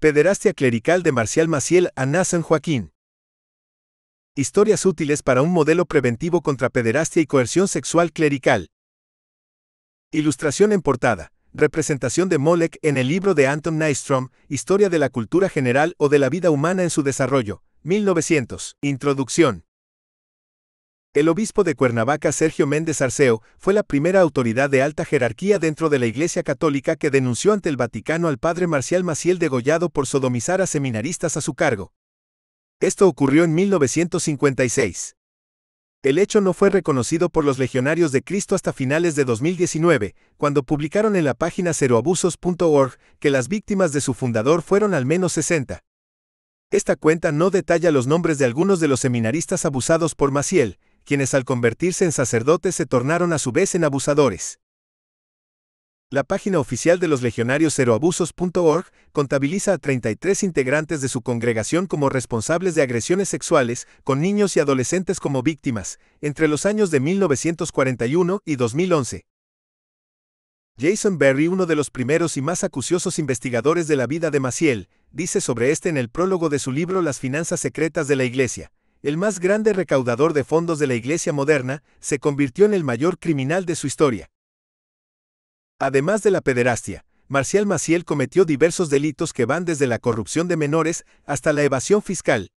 Pederastia clerical de Marcial Maciel a Nassan Joaquín. Historias útiles para un modelo preventivo contra pederastia y coerción sexual clerical. Ilustración en portada. Representación de Molek en el libro de Anton Nystrom, Historia de la cultura general o de la vida humana en su desarrollo, 1900. Introducción. El obispo de Cuernavaca Sergio Méndez Arceo fue la primera autoridad de alta jerarquía dentro de la Iglesia Católica que denunció ante el Vaticano al padre Marcial Maciel degollado por sodomizar a seminaristas a su cargo. Esto ocurrió en 1956. El hecho no fue reconocido por los legionarios de Cristo hasta finales de 2019, cuando publicaron en la página ceroabusos.org que las víctimas de su fundador fueron al menos 60. Esta cuenta no detalla los nombres de algunos de los seminaristas abusados por Maciel, quienes al convertirse en sacerdotes se tornaron a su vez en abusadores. La página oficial de los legionarios ceroabusos.org contabiliza a 33 integrantes de su congregación como responsables de agresiones sexuales, con niños y adolescentes como víctimas, entre los años de 1941 y 2011. Jason Berry, uno de los primeros y más acuciosos investigadores de la vida de Maciel, dice sobre este en el prólogo de su libro Las finanzas secretas de la Iglesia el más grande recaudador de fondos de la Iglesia moderna, se convirtió en el mayor criminal de su historia. Además de la pederastia, Marcial Maciel cometió diversos delitos que van desde la corrupción de menores hasta la evasión fiscal.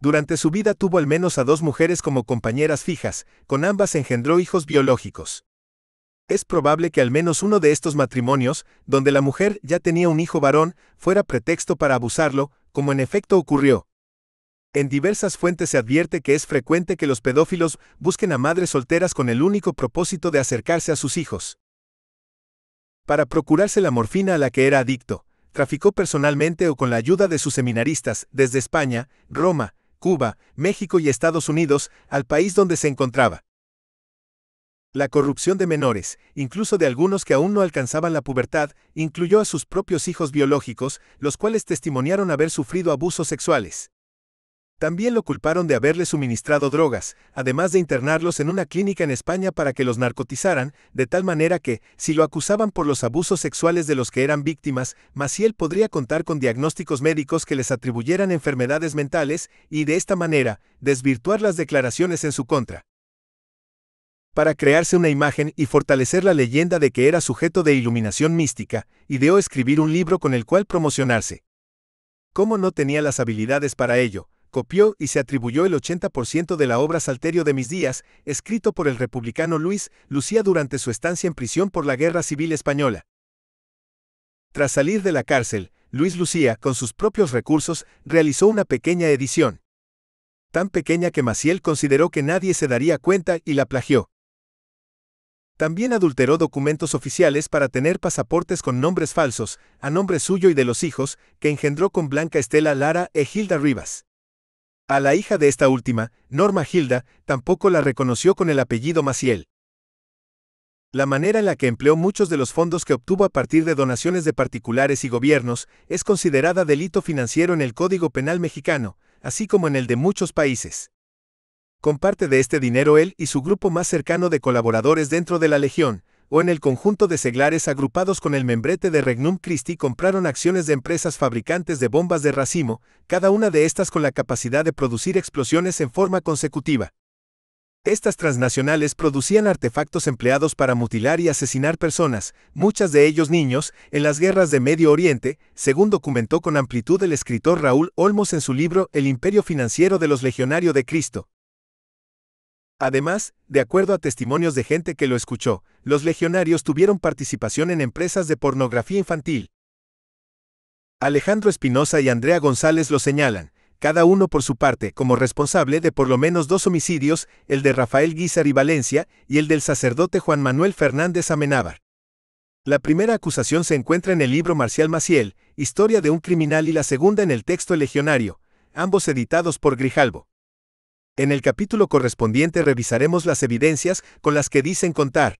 Durante su vida tuvo al menos a dos mujeres como compañeras fijas, con ambas engendró hijos biológicos. Es probable que al menos uno de estos matrimonios, donde la mujer ya tenía un hijo varón, fuera pretexto para abusarlo, como en efecto ocurrió. En diversas fuentes se advierte que es frecuente que los pedófilos busquen a madres solteras con el único propósito de acercarse a sus hijos. Para procurarse la morfina a la que era adicto, traficó personalmente o con la ayuda de sus seminaristas desde España, Roma, Cuba, México y Estados Unidos al país donde se encontraba. La corrupción de menores, incluso de algunos que aún no alcanzaban la pubertad, incluyó a sus propios hijos biológicos, los cuales testimoniaron haber sufrido abusos sexuales. También lo culparon de haberle suministrado drogas, además de internarlos en una clínica en España para que los narcotizaran, de tal manera que, si lo acusaban por los abusos sexuales de los que eran víctimas, Maciel podría contar con diagnósticos médicos que les atribuyeran enfermedades mentales y, de esta manera, desvirtuar las declaraciones en su contra. Para crearse una imagen y fortalecer la leyenda de que era sujeto de iluminación mística, ideó escribir un libro con el cual promocionarse. ¿Cómo no tenía las habilidades para ello, copió y se atribuyó el 80% de la obra Salterio de mis días, escrito por el republicano Luis Lucía durante su estancia en prisión por la Guerra Civil Española. Tras salir de la cárcel, Luis Lucía, con sus propios recursos, realizó una pequeña edición. Tan pequeña que Maciel consideró que nadie se daría cuenta y la plagió. También adulteró documentos oficiales para tener pasaportes con nombres falsos, a nombre suyo y de los hijos, que engendró con Blanca Estela Lara e Hilda Rivas. A la hija de esta última, Norma Hilda, tampoco la reconoció con el apellido Maciel. La manera en la que empleó muchos de los fondos que obtuvo a partir de donaciones de particulares y gobiernos es considerada delito financiero en el Código Penal mexicano, así como en el de muchos países. Comparte de este dinero él y su grupo más cercano de colaboradores dentro de la Legión, o en el conjunto de seglares agrupados con el membrete de Regnum Christi compraron acciones de empresas fabricantes de bombas de racimo, cada una de estas con la capacidad de producir explosiones en forma consecutiva. Estas transnacionales producían artefactos empleados para mutilar y asesinar personas, muchas de ellos niños, en las guerras de Medio Oriente, según documentó con amplitud el escritor Raúl Olmos en su libro El imperio financiero de los legionarios de Cristo. Además, de acuerdo a testimonios de gente que lo escuchó, los legionarios tuvieron participación en empresas de pornografía infantil. Alejandro Espinosa y Andrea González lo señalan, cada uno por su parte como responsable de por lo menos dos homicidios, el de Rafael Guizar y Valencia y el del sacerdote Juan Manuel Fernández Amenábar. La primera acusación se encuentra en el libro Marcial Maciel, Historia de un criminal y la segunda en el texto Legionario, ambos editados por Grijalbo. En el capítulo correspondiente revisaremos las evidencias con las que dicen contar.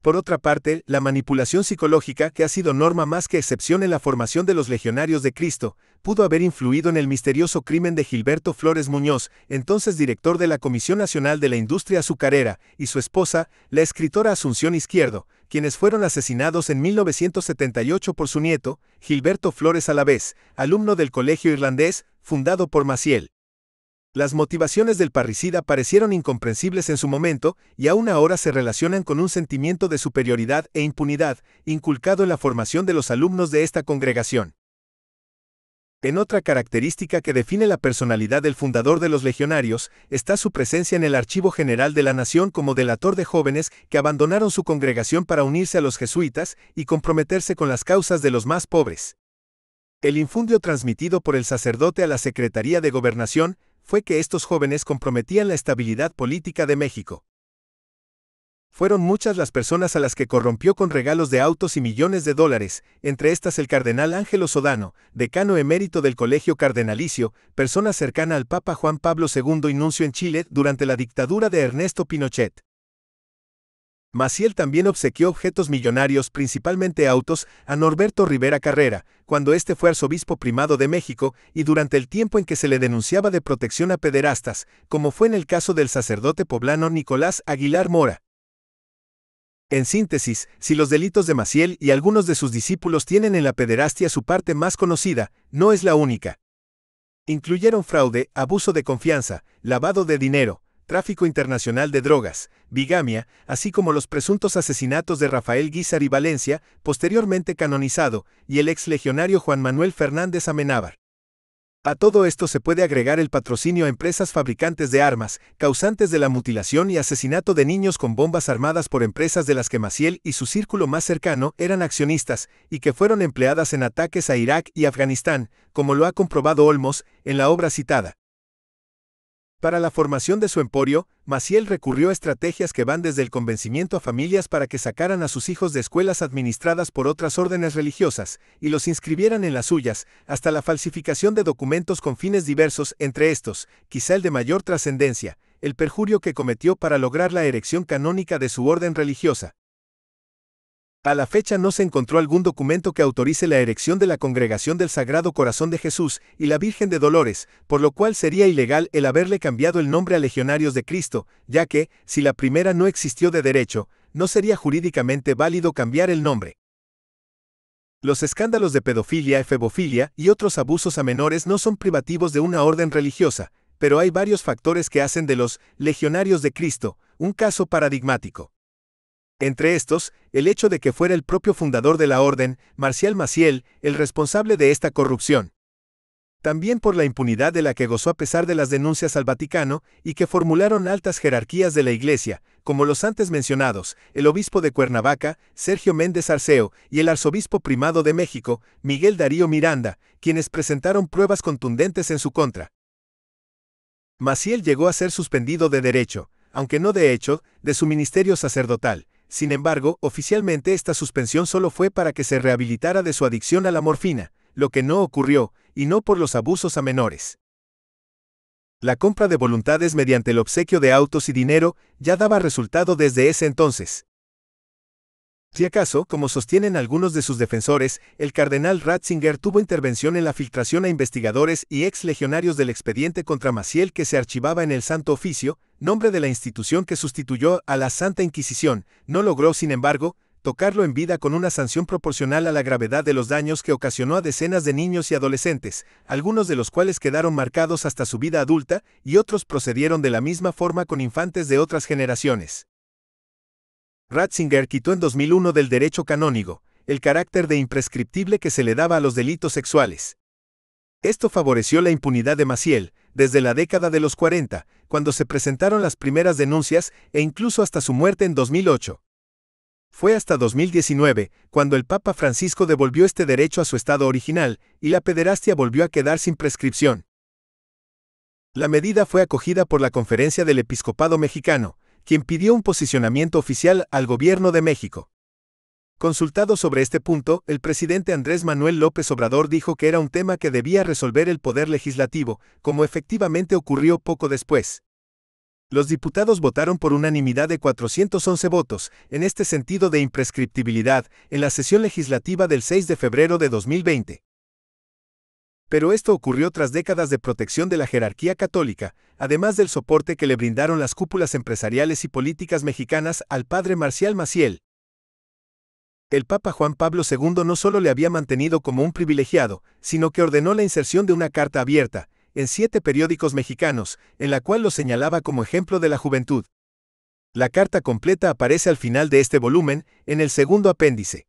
Por otra parte, la manipulación psicológica, que ha sido norma más que excepción en la formación de los legionarios de Cristo, pudo haber influido en el misterioso crimen de Gilberto Flores Muñoz, entonces director de la Comisión Nacional de la Industria Azucarera, y su esposa, la escritora Asunción Izquierdo, quienes fueron asesinados en 1978 por su nieto, Gilberto Flores Alavés, alumno del Colegio Irlandés, fundado por Maciel. Las motivaciones del parricida parecieron incomprensibles en su momento y aún ahora se relacionan con un sentimiento de superioridad e impunidad inculcado en la formación de los alumnos de esta congregación. En otra característica que define la personalidad del fundador de los legionarios está su presencia en el Archivo General de la Nación como delator de jóvenes que abandonaron su congregación para unirse a los jesuitas y comprometerse con las causas de los más pobres. El infundio transmitido por el sacerdote a la Secretaría de Gobernación fue que estos jóvenes comprometían la estabilidad política de México. Fueron muchas las personas a las que corrompió con regalos de autos y millones de dólares, entre estas el cardenal Ángelo Sodano, decano emérito del Colegio Cardenalicio, persona cercana al Papa Juan Pablo II y nuncio en Chile durante la dictadura de Ernesto Pinochet. Maciel también obsequió objetos millonarios, principalmente autos, a Norberto Rivera Carrera, cuando este fue arzobispo primado de México y durante el tiempo en que se le denunciaba de protección a pederastas, como fue en el caso del sacerdote poblano Nicolás Aguilar Mora. En síntesis, si los delitos de Maciel y algunos de sus discípulos tienen en la pederastia su parte más conocida, no es la única. Incluyeron fraude, abuso de confianza, lavado de dinero, tráfico internacional de drogas, bigamia, así como los presuntos asesinatos de Rafael Guizar y Valencia, posteriormente canonizado, y el ex legionario Juan Manuel Fernández Amenábar. A todo esto se puede agregar el patrocinio a empresas fabricantes de armas, causantes de la mutilación y asesinato de niños con bombas armadas por empresas de las que Maciel y su círculo más cercano eran accionistas y que fueron empleadas en ataques a Irak y Afganistán, como lo ha comprobado Olmos en la obra citada. Para la formación de su emporio, Maciel recurrió a estrategias que van desde el convencimiento a familias para que sacaran a sus hijos de escuelas administradas por otras órdenes religiosas y los inscribieran en las suyas, hasta la falsificación de documentos con fines diversos, entre estos, quizá el de mayor trascendencia, el perjurio que cometió para lograr la erección canónica de su orden religiosa. A la fecha no se encontró algún documento que autorice la erección de la Congregación del Sagrado Corazón de Jesús y la Virgen de Dolores, por lo cual sería ilegal el haberle cambiado el nombre a Legionarios de Cristo, ya que, si la primera no existió de derecho, no sería jurídicamente válido cambiar el nombre. Los escándalos de pedofilia, efebofilia y otros abusos a menores no son privativos de una orden religiosa, pero hay varios factores que hacen de los legionarios de Cristo un caso paradigmático. Entre estos, el hecho de que fuera el propio fundador de la orden, Marcial Maciel, el responsable de esta corrupción. También por la impunidad de la que gozó a pesar de las denuncias al Vaticano y que formularon altas jerarquías de la Iglesia, como los antes mencionados, el obispo de Cuernavaca, Sergio Méndez Arceo, y el arzobispo primado de México, Miguel Darío Miranda, quienes presentaron pruebas contundentes en su contra. Maciel llegó a ser suspendido de derecho, aunque no de hecho, de su ministerio sacerdotal. Sin embargo, oficialmente esta suspensión solo fue para que se rehabilitara de su adicción a la morfina, lo que no ocurrió, y no por los abusos a menores. La compra de voluntades mediante el obsequio de autos y dinero ya daba resultado desde ese entonces. Si acaso, como sostienen algunos de sus defensores, el cardenal Ratzinger tuvo intervención en la filtración a investigadores y ex legionarios del expediente contra Maciel que se archivaba en el Santo Oficio, nombre de la institución que sustituyó a la Santa Inquisición, no logró, sin embargo, tocarlo en vida con una sanción proporcional a la gravedad de los daños que ocasionó a decenas de niños y adolescentes, algunos de los cuales quedaron marcados hasta su vida adulta y otros procedieron de la misma forma con infantes de otras generaciones. Ratzinger quitó en 2001 del derecho canónigo el carácter de imprescriptible que se le daba a los delitos sexuales. Esto favoreció la impunidad de Maciel desde la década de los 40, cuando se presentaron las primeras denuncias e incluso hasta su muerte en 2008. Fue hasta 2019 cuando el Papa Francisco devolvió este derecho a su estado original y la pederastia volvió a quedar sin prescripción. La medida fue acogida por la Conferencia del Episcopado Mexicano, quien pidió un posicionamiento oficial al gobierno de México. Consultado sobre este punto, el presidente Andrés Manuel López Obrador dijo que era un tema que debía resolver el Poder Legislativo, como efectivamente ocurrió poco después. Los diputados votaron por unanimidad de 411 votos, en este sentido de imprescriptibilidad, en la sesión legislativa del 6 de febrero de 2020. Pero esto ocurrió tras décadas de protección de la jerarquía católica, además del soporte que le brindaron las cúpulas empresariales y políticas mexicanas al padre Marcial Maciel. El Papa Juan Pablo II no solo le había mantenido como un privilegiado, sino que ordenó la inserción de una carta abierta, en siete periódicos mexicanos, en la cual lo señalaba como ejemplo de la juventud. La carta completa aparece al final de este volumen, en el segundo apéndice.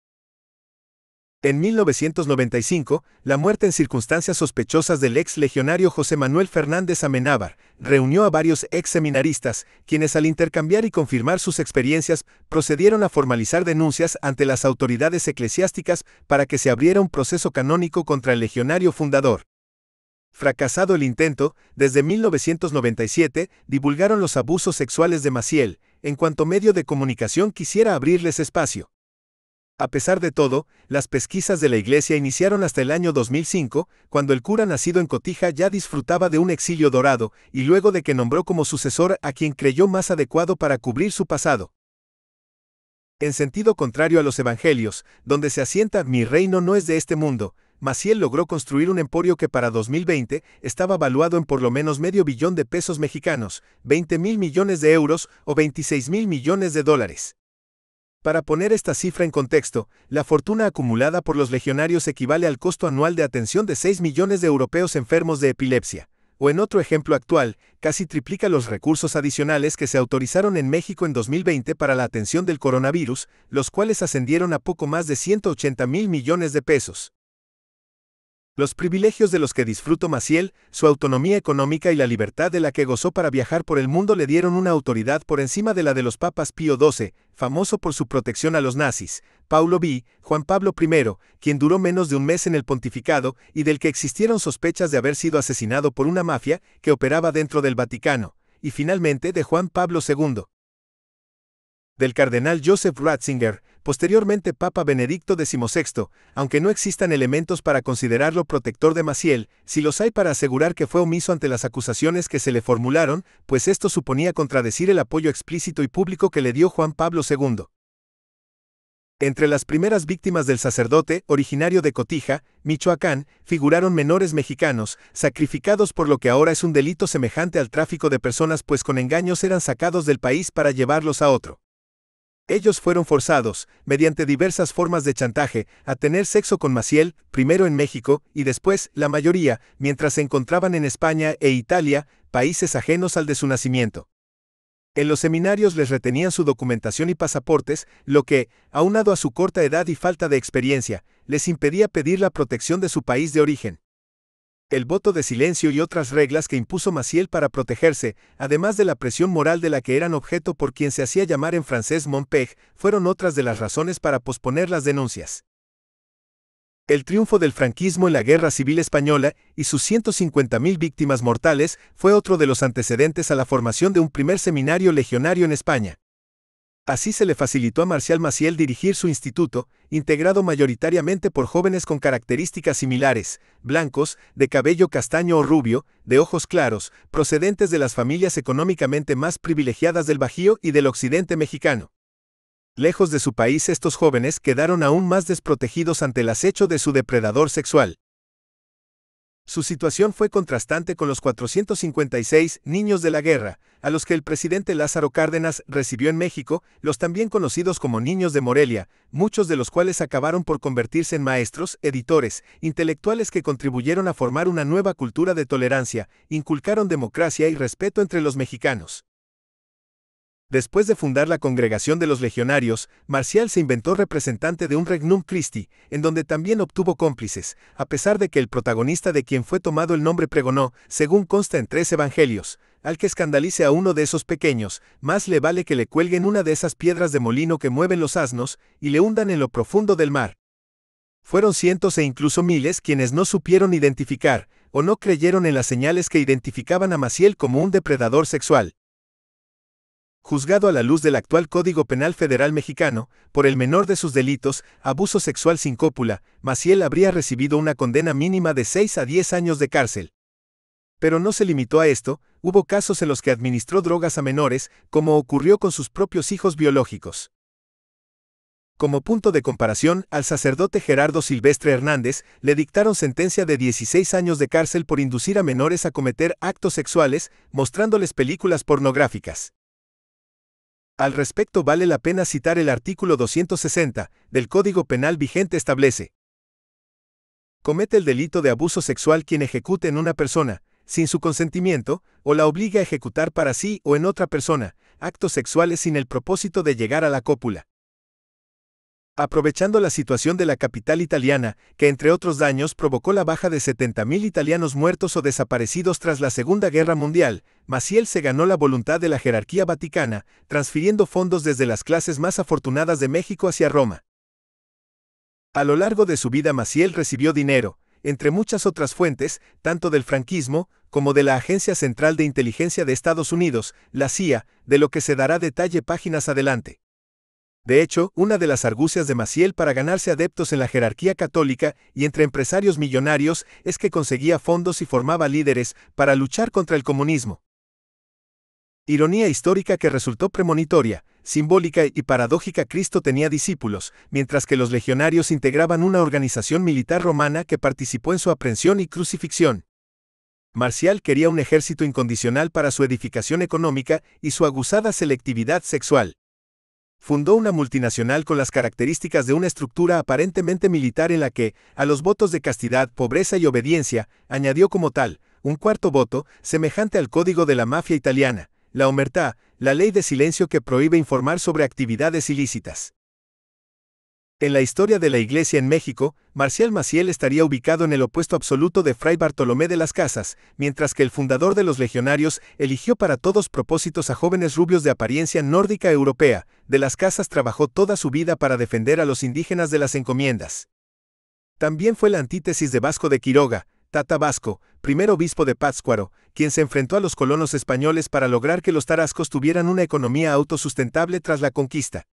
En 1995, la muerte en circunstancias sospechosas del ex legionario José Manuel Fernández Amenábar reunió a varios ex seminaristas, quienes al intercambiar y confirmar sus experiencias procedieron a formalizar denuncias ante las autoridades eclesiásticas para que se abriera un proceso canónico contra el legionario fundador. Fracasado el intento, desde 1997 divulgaron los abusos sexuales de Maciel, en cuanto medio de comunicación quisiera abrirles espacio. A pesar de todo, las pesquisas de la iglesia iniciaron hasta el año 2005, cuando el cura nacido en Cotija ya disfrutaba de un exilio dorado, y luego de que nombró como sucesor a quien creyó más adecuado para cubrir su pasado. En sentido contrario a los evangelios, donde se asienta mi reino no es de este mundo, Maciel logró construir un emporio que para 2020 estaba valuado en por lo menos medio billón de pesos mexicanos, 20 mil millones de euros o 26 mil millones de dólares. Para poner esta cifra en contexto, la fortuna acumulada por los legionarios equivale al costo anual de atención de 6 millones de europeos enfermos de epilepsia, o en otro ejemplo actual, casi triplica los recursos adicionales que se autorizaron en México en 2020 para la atención del coronavirus, los cuales ascendieron a poco más de 180 mil millones de pesos los privilegios de los que disfrutó Maciel, su autonomía económica y la libertad de la que gozó para viajar por el mundo le dieron una autoridad por encima de la de los papas Pío XII, famoso por su protección a los nazis, Paulo V, Juan Pablo I, quien duró menos de un mes en el pontificado y del que existieron sospechas de haber sido asesinado por una mafia que operaba dentro del Vaticano, y finalmente de Juan Pablo II. Del cardenal Joseph Ratzinger, posteriormente Papa Benedicto XVI, aunque no existan elementos para considerarlo protector de Maciel, si los hay para asegurar que fue omiso ante las acusaciones que se le formularon, pues esto suponía contradecir el apoyo explícito y público que le dio Juan Pablo II. Entre las primeras víctimas del sacerdote, originario de Cotija, Michoacán, figuraron menores mexicanos, sacrificados por lo que ahora es un delito semejante al tráfico de personas pues con engaños eran sacados del país para llevarlos a otro. Ellos fueron forzados, mediante diversas formas de chantaje, a tener sexo con Maciel, primero en México y después, la mayoría, mientras se encontraban en España e Italia, países ajenos al de su nacimiento. En los seminarios les retenían su documentación y pasaportes, lo que, aunado a su corta edad y falta de experiencia, les impedía pedir la protección de su país de origen. El voto de silencio y otras reglas que impuso Maciel para protegerse, además de la presión moral de la que eran objeto por quien se hacía llamar en francés Montpeg, fueron otras de las razones para posponer las denuncias. El triunfo del franquismo en la Guerra Civil Española y sus 150.000 víctimas mortales fue otro de los antecedentes a la formación de un primer seminario legionario en España. Así se le facilitó a Marcial Maciel dirigir su instituto, integrado mayoritariamente por jóvenes con características similares, blancos, de cabello castaño o rubio, de ojos claros, procedentes de las familias económicamente más privilegiadas del Bajío y del occidente mexicano. Lejos de su país estos jóvenes quedaron aún más desprotegidos ante el acecho de su depredador sexual. Su situación fue contrastante con los 456 niños de la guerra, a los que el presidente Lázaro Cárdenas recibió en México, los también conocidos como niños de Morelia, muchos de los cuales acabaron por convertirse en maestros, editores, intelectuales que contribuyeron a formar una nueva cultura de tolerancia, inculcaron democracia y respeto entre los mexicanos. Después de fundar la Congregación de los Legionarios, Marcial se inventó representante de un Regnum Christi, en donde también obtuvo cómplices, a pesar de que el protagonista de quien fue tomado el nombre pregonó, según consta en tres evangelios, al que escandalice a uno de esos pequeños, más le vale que le cuelguen una de esas piedras de molino que mueven los asnos y le hundan en lo profundo del mar. Fueron cientos e incluso miles quienes no supieron identificar, o no creyeron en las señales que identificaban a Maciel como un depredador sexual juzgado a la luz del actual Código Penal Federal Mexicano, por el menor de sus delitos, abuso sexual sin cópula, Maciel habría recibido una condena mínima de 6 a 10 años de cárcel. Pero no se limitó a esto, hubo casos en los que administró drogas a menores, como ocurrió con sus propios hijos biológicos. Como punto de comparación, al sacerdote Gerardo Silvestre Hernández le dictaron sentencia de 16 años de cárcel por inducir a menores a cometer actos sexuales, mostrándoles películas pornográficas. Al respecto vale la pena citar el artículo 260 del Código Penal vigente establece. Comete el delito de abuso sexual quien ejecute en una persona, sin su consentimiento, o la obliga a ejecutar para sí o en otra persona, actos sexuales sin el propósito de llegar a la cópula aprovechando la situación de la capital italiana, que entre otros daños provocó la baja de 70.000 italianos muertos o desaparecidos tras la Segunda Guerra Mundial, Maciel se ganó la voluntad de la jerarquía vaticana, transfiriendo fondos desde las clases más afortunadas de México hacia Roma. A lo largo de su vida Maciel recibió dinero, entre muchas otras fuentes, tanto del franquismo, como de la Agencia Central de Inteligencia de Estados Unidos, la CIA, de lo que se dará detalle páginas adelante. De hecho, una de las argucias de Maciel para ganarse adeptos en la jerarquía católica y entre empresarios millonarios es que conseguía fondos y formaba líderes para luchar contra el comunismo. Ironía histórica que resultó premonitoria, simbólica y paradójica Cristo tenía discípulos, mientras que los legionarios integraban una organización militar romana que participó en su aprehensión y crucifixión. Marcial quería un ejército incondicional para su edificación económica y su aguzada selectividad sexual. Fundó una multinacional con las características de una estructura aparentemente militar en la que, a los votos de castidad, pobreza y obediencia, añadió como tal, un cuarto voto, semejante al código de la mafia italiana, la omertà, la ley de silencio que prohíbe informar sobre actividades ilícitas. En la historia de la Iglesia en México, Marcial Maciel estaría ubicado en el opuesto absoluto de Fray Bartolomé de las Casas, mientras que el fundador de los legionarios eligió para todos propósitos a jóvenes rubios de apariencia nórdica europea. De las Casas trabajó toda su vida para defender a los indígenas de las encomiendas. También fue la antítesis de Vasco de Quiroga, Tata Vasco, primer obispo de Pátzcuaro, quien se enfrentó a los colonos españoles para lograr que los tarascos tuvieran una economía autosustentable tras la conquista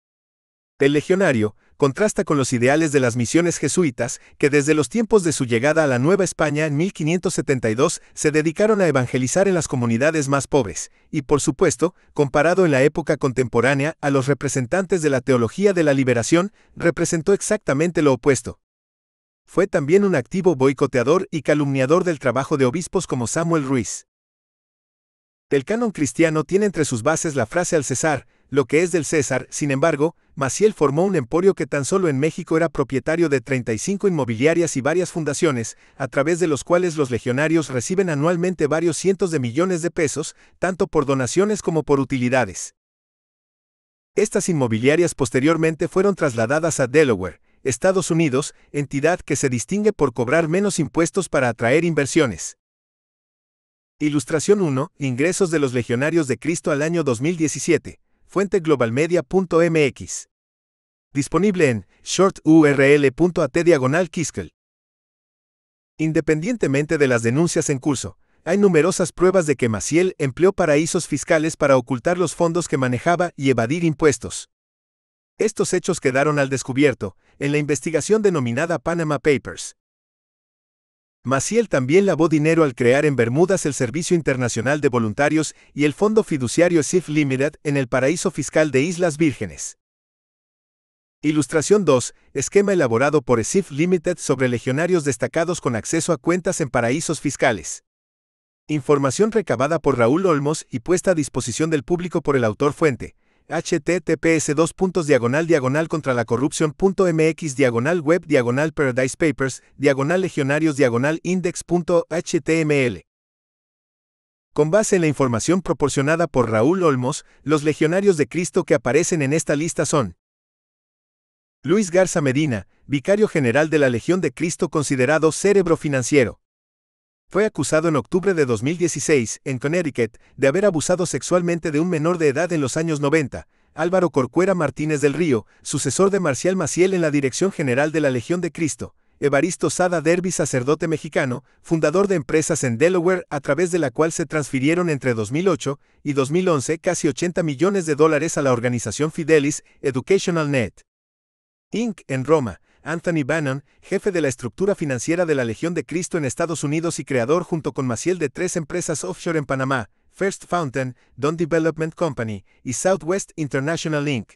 del legionario contrasta con los ideales de las misiones jesuitas que desde los tiempos de su llegada a la Nueva España en 1572 se dedicaron a evangelizar en las comunidades más pobres, y por supuesto, comparado en la época contemporánea a los representantes de la teología de la liberación, representó exactamente lo opuesto. Fue también un activo boicoteador y calumniador del trabajo de obispos como Samuel Ruiz. El canon cristiano tiene entre sus bases la frase al César, lo que es del César, sin embargo, Maciel formó un emporio que tan solo en México era propietario de 35 inmobiliarias y varias fundaciones, a través de los cuales los legionarios reciben anualmente varios cientos de millones de pesos, tanto por donaciones como por utilidades. Estas inmobiliarias posteriormente fueron trasladadas a Delaware, Estados Unidos, entidad que se distingue por cobrar menos impuestos para atraer inversiones. Ilustración 1. Ingresos de los Legionarios de Cristo al año 2017. Fuente globalmedia.mx. Disponible en shorturl.at Kiskel. Independientemente de las denuncias en curso, hay numerosas pruebas de que Maciel empleó paraísos fiscales para ocultar los fondos que manejaba y evadir impuestos. Estos hechos quedaron al descubierto en la investigación denominada Panama Papers. Maciel también lavó dinero al crear en Bermudas el Servicio Internacional de Voluntarios y el Fondo Fiduciario SIF Limited en el paraíso fiscal de Islas Vírgenes. Ilustración 2. Esquema elaborado por SIF Limited sobre legionarios destacados con acceso a cuentas en paraísos fiscales. Información recabada por Raúl Olmos y puesta a disposición del público por el autor fuente, https 2diagonal diagonal contra la diagonal web diagonal paradise papers diagonal legionarios index.html. Con base en la información proporcionada por Raúl Olmos, los legionarios de Cristo que aparecen en esta lista son Luis Garza Medina, vicario general de la Legión de Cristo considerado cerebro financiero. Fue acusado en octubre de 2016, en Connecticut, de haber abusado sexualmente de un menor de edad en los años 90. Álvaro Corcuera Martínez del Río, sucesor de Marcial Maciel en la Dirección General de la Legión de Cristo, Evaristo Sada Derby, sacerdote mexicano, fundador de empresas en Delaware, a través de la cual se transfirieron entre 2008 y 2011 casi 80 millones de dólares a la organización Fidelis Educational Net. Inc. en Roma, Anthony Bannon, jefe de la estructura financiera de la Legión de Cristo en Estados Unidos y creador junto con Maciel de tres empresas offshore en Panamá, First Fountain, Don Development Company y Southwest International Inc.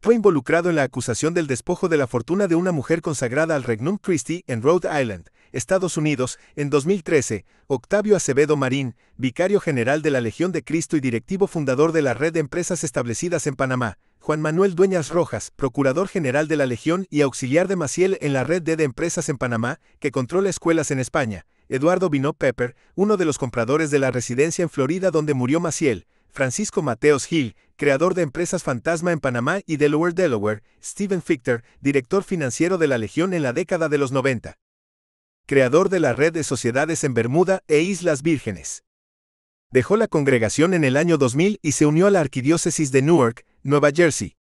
Fue involucrado en la acusación del despojo de la fortuna de una mujer consagrada al Regnum Christi en Rhode Island, Estados Unidos, en 2013, Octavio Acevedo Marín, vicario general de la Legión de Cristo y directivo fundador de la red de empresas establecidas en Panamá, Juan Manuel Dueñas Rojas, procurador general de la Legión y auxiliar de Maciel en la red D de empresas en Panamá, que controla escuelas en España, Eduardo Binó Pepper, uno de los compradores de la residencia en Florida donde murió Maciel, Francisco Mateos Gil, creador de Empresas Fantasma en Panamá y Delaware, Delaware, Steven Fichter, director financiero de la Legión en la década de los 90. Creador de la red de sociedades en Bermuda e Islas Vírgenes. Dejó la congregación en el año 2000 y se unió a la arquidiócesis de Newark, Nueva Jersey.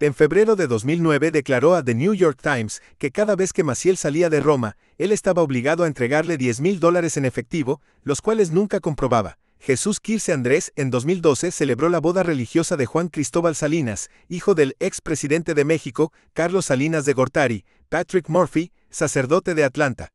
En febrero de 2009 declaró a The New York Times que cada vez que Maciel salía de Roma, él estaba obligado a entregarle 10 mil dólares en efectivo, los cuales nunca comprobaba. Jesús Kirce Andrés en 2012 celebró la boda religiosa de Juan Cristóbal Salinas, hijo del expresidente de México, Carlos Salinas de Gortari, Patrick Murphy, sacerdote de Atlanta.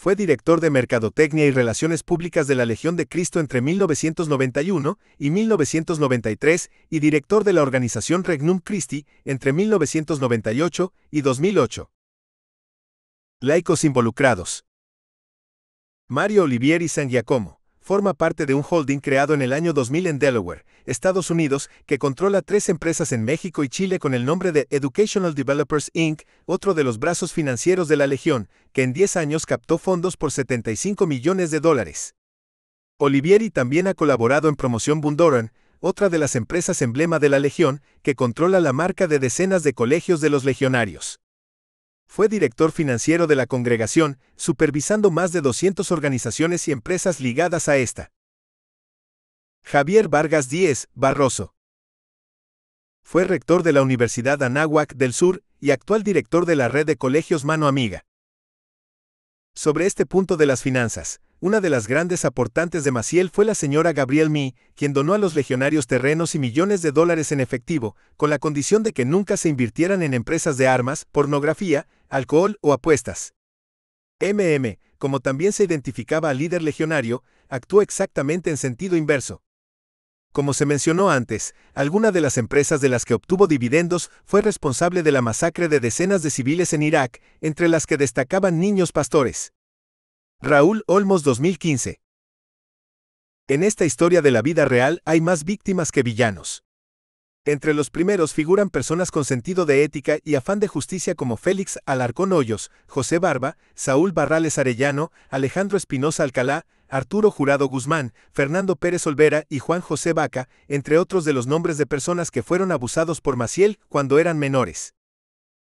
Fue director de Mercadotecnia y Relaciones Públicas de la Legión de Cristo entre 1991 y 1993 y director de la organización Regnum Christi entre 1998 y 2008. Laicos involucrados. Mario olivier y San Giacomo forma parte de un holding creado en el año 2000 en Delaware, Estados Unidos, que controla tres empresas en México y Chile con el nombre de Educational Developers Inc., otro de los brazos financieros de la Legión, que en 10 años captó fondos por 75 millones de dólares. Olivieri también ha colaborado en Promoción Bundoran, otra de las empresas emblema de la Legión, que controla la marca de decenas de colegios de los legionarios. Fue director financiero de la congregación, supervisando más de 200 organizaciones y empresas ligadas a esta. Javier Vargas Díez, Barroso. Fue rector de la Universidad Anáhuac del Sur y actual director de la red de colegios Mano Amiga. Sobre este punto de las finanzas, una de las grandes aportantes de Maciel fue la señora Gabriel Mee, quien donó a los legionarios terrenos y millones de dólares en efectivo, con la condición de que nunca se invirtieran en empresas de armas, pornografía, alcohol o apuestas. MM, como también se identificaba al líder legionario, actuó exactamente en sentido inverso. Como se mencionó antes, alguna de las empresas de las que obtuvo dividendos fue responsable de la masacre de decenas de civiles en Irak, entre las que destacaban niños pastores. Raúl Olmos 2015. En esta historia de la vida real hay más víctimas que villanos. Entre los primeros figuran personas con sentido de ética y afán de justicia como Félix Alarcón Hoyos, José Barba, Saúl Barrales Arellano, Alejandro Espinosa Alcalá, Arturo Jurado Guzmán, Fernando Pérez Olvera y Juan José Vaca, entre otros de los nombres de personas que fueron abusados por Maciel cuando eran menores.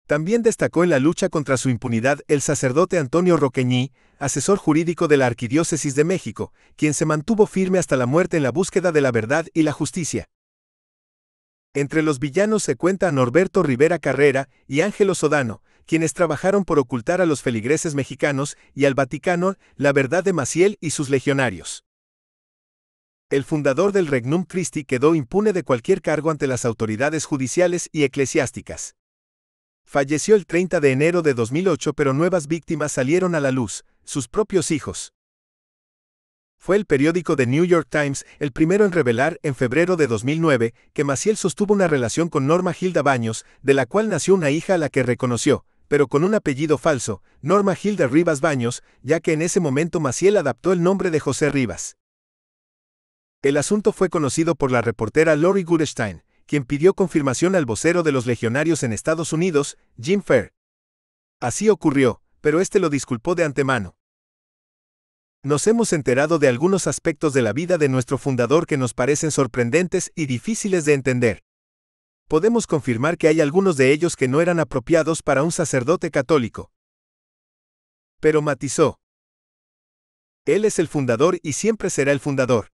También destacó en la lucha contra su impunidad el sacerdote Antonio Roqueñí, asesor jurídico de la Arquidiócesis de México, quien se mantuvo firme hasta la muerte en la búsqueda de la verdad y la justicia. Entre los villanos se cuenta Norberto Rivera Carrera y Ángelo Sodano, quienes trabajaron por ocultar a los feligreses mexicanos y al Vaticano la verdad de Maciel y sus legionarios. El fundador del Regnum Christi quedó impune de cualquier cargo ante las autoridades judiciales y eclesiásticas. Falleció el 30 de enero de 2008 pero nuevas víctimas salieron a la luz, sus propios hijos. Fue el periódico The New York Times el primero en revelar, en febrero de 2009, que Maciel sostuvo una relación con Norma Hilda Baños, de la cual nació una hija a la que reconoció, pero con un apellido falso, Norma Hilda Rivas Baños, ya que en ese momento Maciel adaptó el nombre de José Rivas. El asunto fue conocido por la reportera Lori Gurestein, quien pidió confirmación al vocero de los legionarios en Estados Unidos, Jim Fair. Así ocurrió, pero este lo disculpó de antemano. Nos hemos enterado de algunos aspectos de la vida de nuestro fundador que nos parecen sorprendentes y difíciles de entender. Podemos confirmar que hay algunos de ellos que no eran apropiados para un sacerdote católico. Pero matizó. Él es el fundador y siempre será el fundador.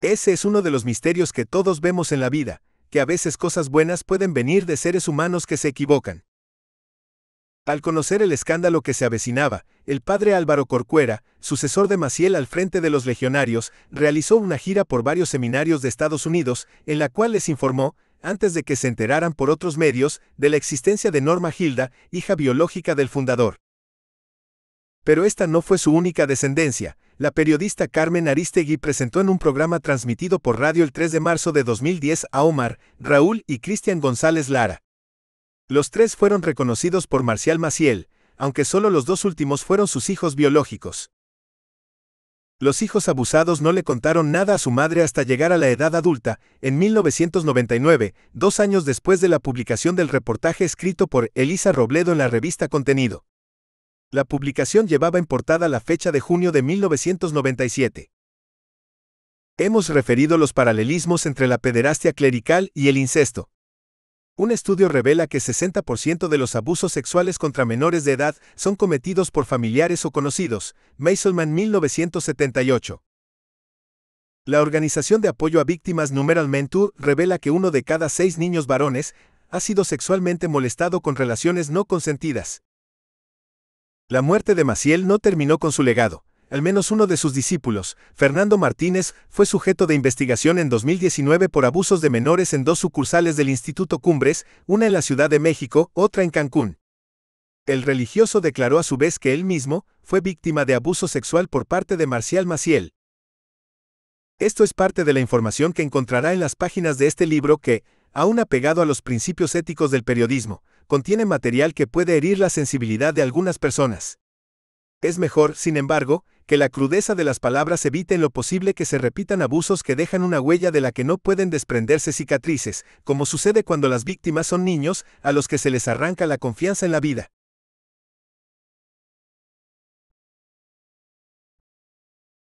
Ese es uno de los misterios que todos vemos en la vida, que a veces cosas buenas pueden venir de seres humanos que se equivocan. Al conocer el escándalo que se avecinaba, el padre Álvaro Corcuera, sucesor de Maciel al frente de los legionarios, realizó una gira por varios seminarios de Estados Unidos, en la cual les informó, antes de que se enteraran por otros medios, de la existencia de Norma Hilda, hija biológica del fundador. Pero esta no fue su única descendencia, la periodista Carmen Aristegui presentó en un programa transmitido por radio el 3 de marzo de 2010 a Omar, Raúl y Cristian González Lara. Los tres fueron reconocidos por Marcial Maciel, aunque solo los dos últimos fueron sus hijos biológicos. Los hijos abusados no le contaron nada a su madre hasta llegar a la edad adulta, en 1999, dos años después de la publicación del reportaje escrito por Elisa Robledo en la revista Contenido. La publicación llevaba en portada la fecha de junio de 1997. Hemos referido los paralelismos entre la pederastia clerical y el incesto. Un estudio revela que 60% de los abusos sexuales contra menores de edad son cometidos por familiares o conocidos, Maiselman 1978. La organización de apoyo a víctimas Numeral Mentor revela que uno de cada seis niños varones ha sido sexualmente molestado con relaciones no consentidas. La muerte de Maciel no terminó con su legado. Al menos uno de sus discípulos, Fernando Martínez, fue sujeto de investigación en 2019 por abusos de menores en dos sucursales del Instituto Cumbres, una en la Ciudad de México, otra en Cancún. El religioso declaró a su vez que él mismo fue víctima de abuso sexual por parte de Marcial Maciel. Esto es parte de la información que encontrará en las páginas de este libro que, aún apegado a los principios éticos del periodismo, contiene material que puede herir la sensibilidad de algunas personas. Es mejor, sin embargo, que la crudeza de las palabras evite en lo posible que se repitan abusos que dejan una huella de la que no pueden desprenderse cicatrices, como sucede cuando las víctimas son niños a los que se les arranca la confianza en la vida.